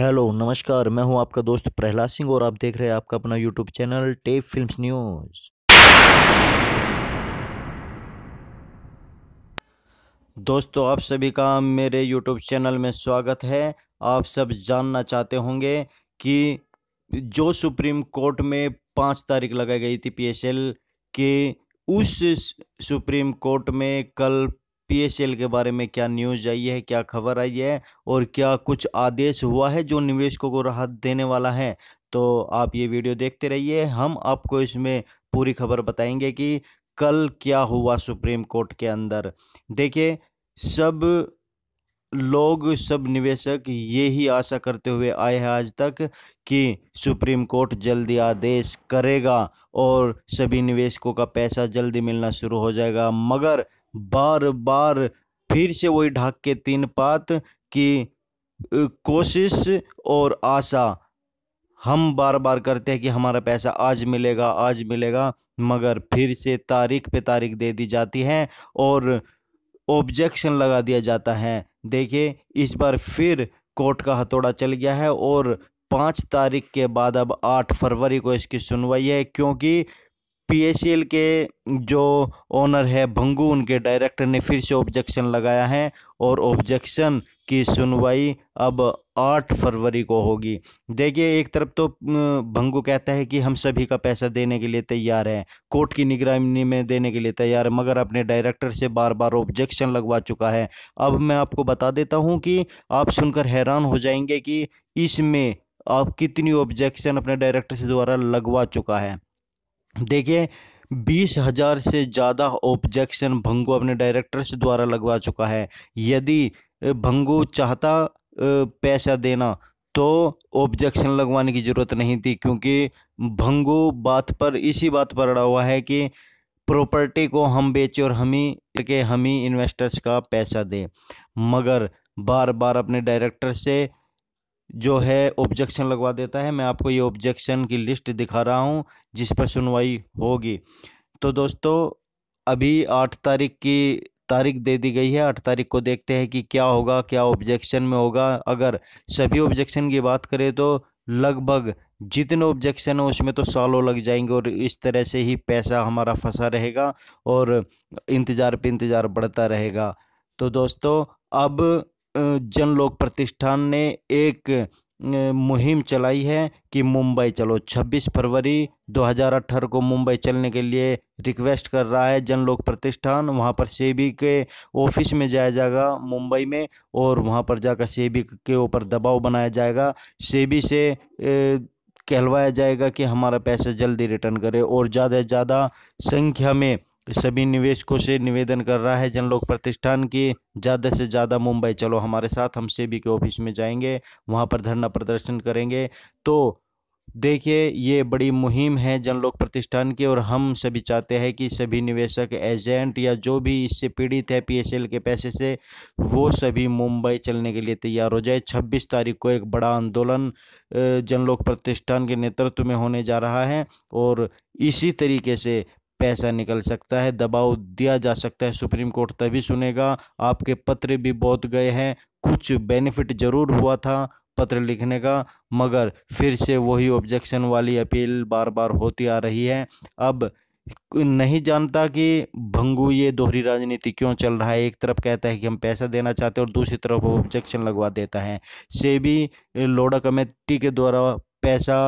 hello नमस्कार मैं हूं आपका दोस्त प्रहलाद सिंह और आप देख रहे हैं आपका अपना YouTube channel tape films news दोस्तों आप सभी का मेरे यूट्यूब चैनल में स्वागत है आप सब जानना चाहते होंगे कि जो सुप्रीम कोर्ट में पाँच तारीख लगाई गई थी पीएसएल के उस सुप्रीम कोर्ट में कल पीएसएल के बारे में क्या न्यूज़ आई है क्या खबर आई है और क्या कुछ आदेश हुआ है जो निवेशकों को राहत देने वाला है तो आप ये वीडियो देखते रहिए हम आपको इसमें पूरी खबर बताएंगे कि कल क्या हुआ सुप्रीम कोर्ट के अंदर देखिए सब लोग सब निवेशक ये ही आशा करते हुए आए हैं आज तक कि सुप्रीम कोर्ट जल्दी आदेश करेगा और सभी निवेशकों का पैसा जल्दी मिलना शुरू हो जाएगा मगर बार बार फिर से वही ढाक के तीन पात की कोशिश और आशा हम बार बार करते हैं कि हमारा पैसा आज मिलेगा आज मिलेगा मगर फिर से तारीख पे तारीख दे दी जाती है और ऑब्जेक्शन लगा दिया जाता है देखिए इस बार फिर कोर्ट का हथौड़ा चल गया है और पाँच तारीख के बाद अब आठ फरवरी को इसकी सुनवाई है क्योंकि पीएसएल के जो ओनर है भंगू उनके डायरेक्टर ने फिर से ऑब्जेक्शन लगाया है और ऑब्जेक्शन की सुनवाई अब आठ फरवरी को होगी देखिए एक तरफ तो भंगू कहता है कि हम सभी का पैसा देने के लिए तैयार हैं कोर्ट की निगरानी में देने के लिए तैयार है मगर अपने डायरेक्टर से बार बार ऑब्जेक्शन लगवा चुका है अब मैं आपको बता देता हूँ कि आप सुनकर हैरान हो जाएंगे कि इसमें आप कितनी ऑब्जेक्शन अपने डायरेक्टर से द्वारा लगवा चुका है देखिए बीस हजार से ज़्यादा ऑब्जेक्शन भंगू अपने डायरेक्टर्स द्वारा लगवा चुका है यदि भंगू चाहता पैसा देना तो ऑब्जेक्शन लगवाने की ज़रूरत नहीं थी क्योंकि भंगू बात पर इसी बात पर अड़ा हुआ है कि प्रॉपर्टी को हम बेचें और हम ही के हम ही इन्वेस्टर्स का पैसा दें मगर बार बार अपने डायरेक्टर से जो है ऑब्जेक्शन लगवा देता है मैं आपको ये ऑब्जेक्शन की लिस्ट दिखा रहा हूँ जिस पर सुनवाई होगी तो दोस्तों अभी आठ तारीख की तारीख दे दी गई है आठ तारीख को देखते हैं कि क्या होगा क्या ऑब्जेक्शन में होगा अगर सभी ऑब्जेक्शन की बात करें तो लगभग जितने ऑब्जेक्शन हैं उसमें तो सालों लग जाएंगे और इस तरह से ही पैसा हमारा फंसा रहेगा और इंतज़ार पे इंतज़ार बढ़ता रहेगा तो दोस्तों अब जन लोक प्रतिष्ठान ने एक मुहिम चलाई है कि मुंबई चलो 26 फरवरी 2018 को मुंबई चलने के लिए रिक्वेस्ट कर रहा है जन लोक प्रतिष्ठान वहाँ पर सेबी के ऑफिस में जाया जाएगा मुंबई में और वहाँ पर जाकर सेबी के ऊपर दबाव बनाया जाएगा सेबी से कहलवाया जाएगा कि हमारा पैसा जल्दी रिटर्न करे और ज़्यादा से ज़्यादा संख्या में सभी निवेशकों से निवेदन कर रहा है जनलोक प्रतिष्ठान की ज़्यादा से ज़्यादा मुंबई चलो हमारे साथ हम सेबी के ऑफिस में जाएंगे वहाँ पर धरना प्रदर्शन करेंगे तो देखिए ये बड़ी मुहिम है जनलोक प्रतिष्ठान की और हम सभी चाहते हैं कि सभी निवेशक एजेंट या जो भी इससे पीड़ित है पीएसएल के पैसे से वो सभी मुंबई चलने के लिए तैयार हो जाए 26 तारीख को एक बड़ा आंदोलन जनलोक प्रतिष्ठान के नेतृत्व में होने जा रहा है और इसी तरीके से पैसा निकल सकता है दबाव दिया जा सकता है सुप्रीम कोर्ट तभी सुनेगा आपके पत्र भी बहुत गए हैं कुछ बेनिफिट ज़रूर हुआ था पत्र लिखने का मगर फिर से वही ऑब्जेक्शन वाली अपील बार बार होती आ रही है अब नहीं जानता कि भंगू ये दोहरी राजनीति क्यों चल रहा है एक तरफ कहता है कि हम पैसा देना चाहते हैं और दूसरी तरफ वो ऑब्जेक्शन लगवा देता है सेबी लोडा कमेटी के द्वारा पैसा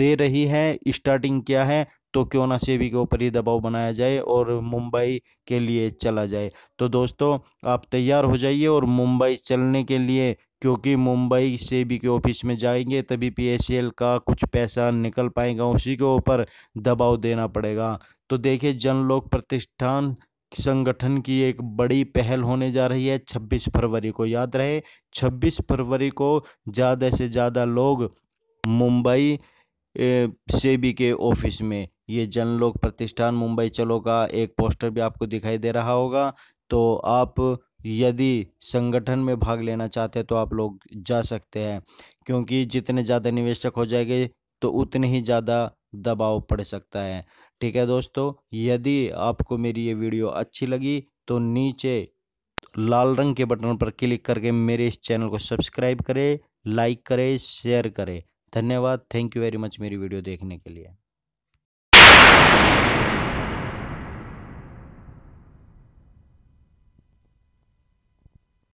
दे रही है स्टार्टिंग क्या है तो क्यों ना सेबी के ऊपर ही दबाव बनाया जाए और मुंबई के लिए चला जाए तो दोस्तों आप तैयार हो जाइए और मुंबई चलने के लिए क्योंकि मुंबई से भी के ऑफिस में जाएंगे तभी पीएसएल का कुछ पैसा निकल पाएगा उसी के ऊपर दबाव देना पड़ेगा तो देखिए जनलोक प्रतिष्ठान संगठन की एक बड़ी पहल होने जा रही है 26 फरवरी को याद रहे 26 फरवरी को ज़्यादा से ज़्यादा लोग मुंबई सेबी के ऑफिस में ये जन लोक प्रतिष्ठान मुंबई चलो का एक पोस्टर भी आपको दिखाई दे रहा होगा तो आप यदि संगठन में भाग लेना चाहते हैं तो आप लोग जा सकते हैं क्योंकि जितने ज़्यादा निवेशक हो जाएंगे तो उतने ही ज़्यादा दबाव पड़ सकता है ठीक है दोस्तों यदि आपको मेरी ये वीडियो अच्छी लगी तो नीचे लाल रंग के बटन पर क्लिक करके मेरे इस चैनल को सब्सक्राइब करें लाइक करें शेयर करें धन्यवाद थैंक यू वेरी मच मेरी वीडियो देखने के लिए 何